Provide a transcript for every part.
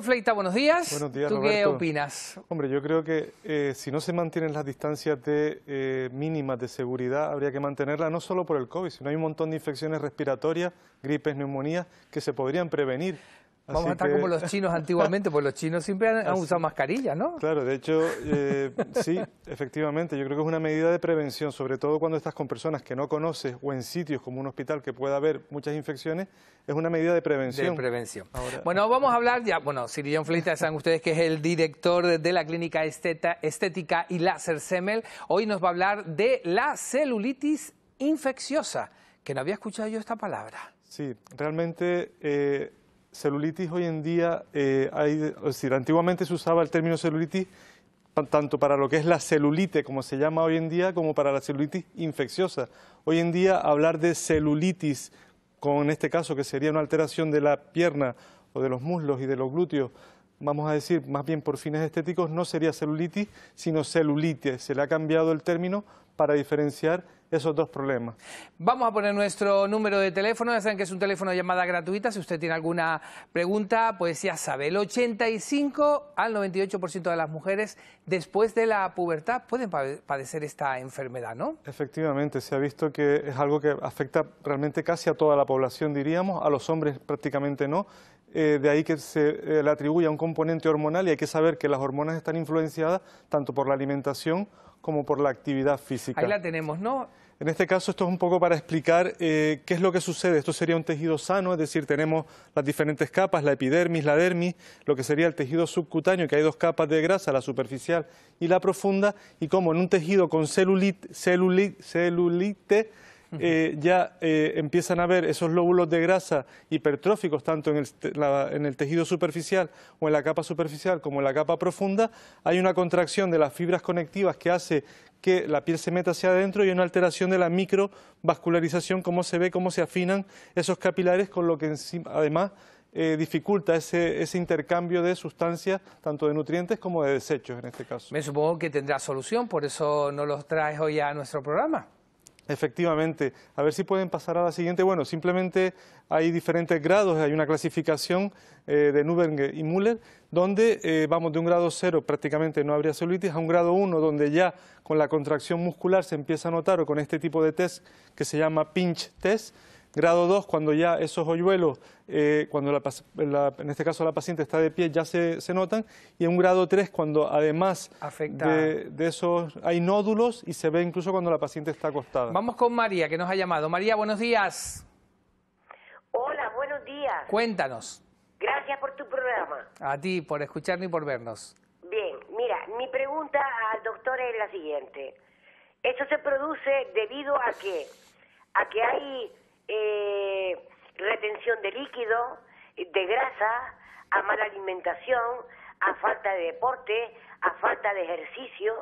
Fleita, buenos días. Buenos días, ¿Tú qué opinas? Hombre, yo creo que eh, si no se mantienen las distancias de, eh, mínimas de seguridad, habría que mantenerla no solo por el COVID, sino hay un montón de infecciones respiratorias, gripes, neumonías, que se podrían prevenir Vamos a estar como los chinos antiguamente, porque los chinos siempre han, usado mascarillas, ¿no? Claro, de hecho, eh, sí, efectivamente, yo creo que es una medida de prevención, sobre todo cuando estás con personas que no conoces o en sitios como un hospital que pueda haber muchas infecciones, es una medida de prevención. De prevención. Bueno, vamos a hablar ya, bueno, Sirillón Fleita, saben ustedes que es el director de la clínica Esteta, estética y láser Semel, hoy nos va a hablar de la celulitis infecciosa, que no había escuchado yo esta palabra. Sí, realmente... Eh, celulitis hoy en día, es eh, decir, antiguamente se usaba el término celulitis tanto para lo que es la celulite, como se llama hoy en día, como para la celulitis infecciosa. Hoy en día hablar de celulitis, con en este caso que sería una alteración de la pierna o de los muslos y de los glúteos, vamos a decir, más bien por fines estéticos, no sería celulitis, sino celulite. Se le ha cambiado el término para diferenciar esos dos problemas. Vamos a poner nuestro número de teléfono, ya saben que es un teléfono de llamada gratuita, si usted tiene alguna pregunta, pues ya sabe, el 85 al 98% de las mujeres después de la pubertad pueden padecer esta enfermedad, ¿no? Efectivamente, se ha visto que es algo que afecta realmente casi a toda la población, diríamos, a los hombres prácticamente no, eh, de ahí que se la eh, le a un componente hormonal y hay que saber que las hormonas están influenciadas tanto por la alimentación como por la actividad física. Ahí la tenemos, ¿no? En este caso esto es un poco para explicar eh, qué es lo que sucede. Esto sería un tejido sano, es decir, tenemos las diferentes capas, la epidermis, la dermis, lo que sería el tejido subcutáneo, que hay dos capas de grasa, la superficial y la profunda, y como en un tejido con celulite Eh, ya eh, empiezan a ver esos lóbulos de grasa hipertróficos, tanto en el, tejido superficial o en la capa superficial como en la capa profunda, hay una contracción de las fibras conectivas que hace que la piel se meta hacia adentro y una alteración de la microvascularización, como se ve, cómo se afinan esos capilares, con lo que además eh, dificulta ese, ese, intercambio de sustancias, tanto de nutrientes como de desechos en este caso. Me supongo que tendrá solución, por eso no los traes hoy a nuestro programa. Efectivamente. A ver si pueden pasar a la siguiente. Bueno, simplemente hay diferentes grados, hay una clasificación eh, de Nubenge y Müller, donde eh, vamos de un grado cero, prácticamente no habría celulitis, a un grado uno, donde ya con la contracción muscular se empieza a notar, o con este tipo de test que se llama pinch test, Grado 2, cuando ya esos hoyuelos, eh, cuando en este caso la paciente está de pie, ya se, notan. Y en un grado 3, cuando además de, de, esos hay nódulos y se ve incluso cuando la paciente está acostada. Vamos con María, que nos ha llamado. María, buenos días. Hola, buenos días. Cuéntanos. Gracias por tu programa. A ti, por escucharnos y por vernos. Bien, mira, mi pregunta al doctor es la siguiente. Eso se produce debido a qué? a que hay eh, retención de líquido, de grasa, a mala alimentación, a falta de deporte, a falta de ejercicio,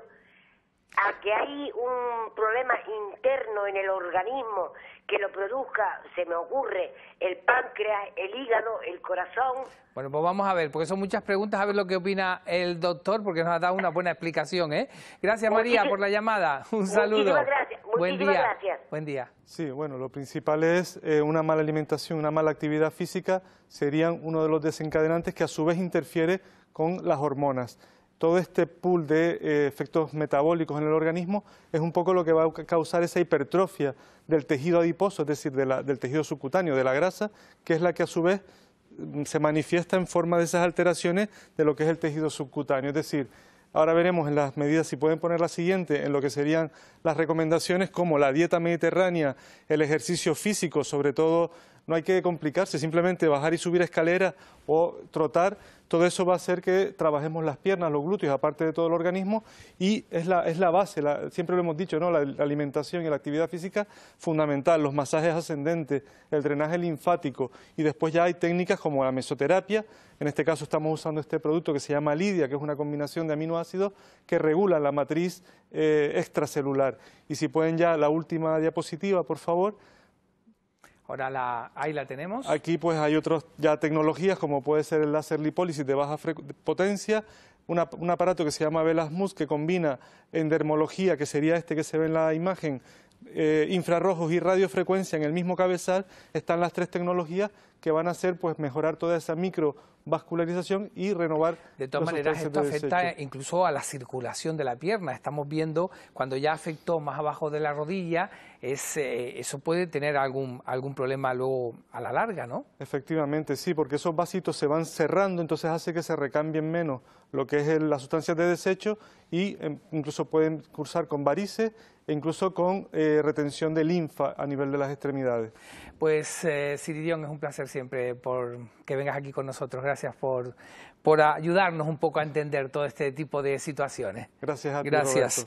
a que hay un problema interno en el organismo que lo produzca, se me ocurre, el páncreas, el hígado, el corazón. Bueno, pues vamos a ver, porque son muchas preguntas, a ver lo que opina el doctor, porque nos ha dado una buena explicación. ¿eh? Gracias María por la llamada, un saludo. Buen día. Buen día. Sí, bueno, lo principal es eh, una mala alimentación, una mala actividad física serían uno de los desencadenantes que a su vez interfiere con las hormonas. Todo este pool de eh, efectos metabólicos en el organismo es un poco lo que va a causar esa hipertrofia del tejido adiposo, es decir, del tejido subcutáneo, de la grasa, que es la que a su vez mm, se manifiesta en forma de esas alteraciones de lo que es el tejido subcutáneo. Es decir, Ahora veremos en las medidas si pueden poner la siguiente, en lo que serían las recomendaciones como la dieta mediterránea, el ejercicio físico, sobre todo no hay que complicarse, simplemente bajar y subir escaleras o trotar, todo eso va a hacer que trabajemos las piernas, los glúteos, aparte de todo el organismo, y es la, es la base, siempre lo hemos dicho, ¿no? la, alimentación y la actividad física fundamental, los masajes ascendentes, el drenaje linfático, y después ya hay técnicas como la mesoterapia, en este caso estamos usando este producto que se llama Lidia, que es una combinación de aminoácidos que regula la matriz eh, extracelular. Y si pueden ya la última diapositiva, por favor. Ahora la, ahí la tenemos. Aquí pues hay otras ya tecnologías como puede ser el láser lipólisis de baja potencia, un aparato que se llama Velasmus que combina endermología, que sería este que se ve en la imagen, eh, infrarrojos y radiofrecuencia en el mismo cabezal, están las tres tecnologías que van a hacer pues mejorar toda esa microvascularización y renovar. De todas maneras, esto afecta incluso a la circulación de la pierna. Estamos viendo cuando ya afectó más abajo de la rodilla, eh, eso puede tener algún, algún problema luego a la larga, ¿no? Efectivamente, sí, porque esos vasitos se van cerrando, entonces hace que se recambien menos lo que es la sustancia sustancias de desecho y eh, incluso pueden cursar con varices e incluso con eh, retención de linfa a nivel de las extremidades. Pues eh, Siridión, es un placer siempre por que vengas aquí con nosotros. Gracias por, por ayudarnos un poco a entender todo este tipo de situaciones. Gracias a ti, Gracias.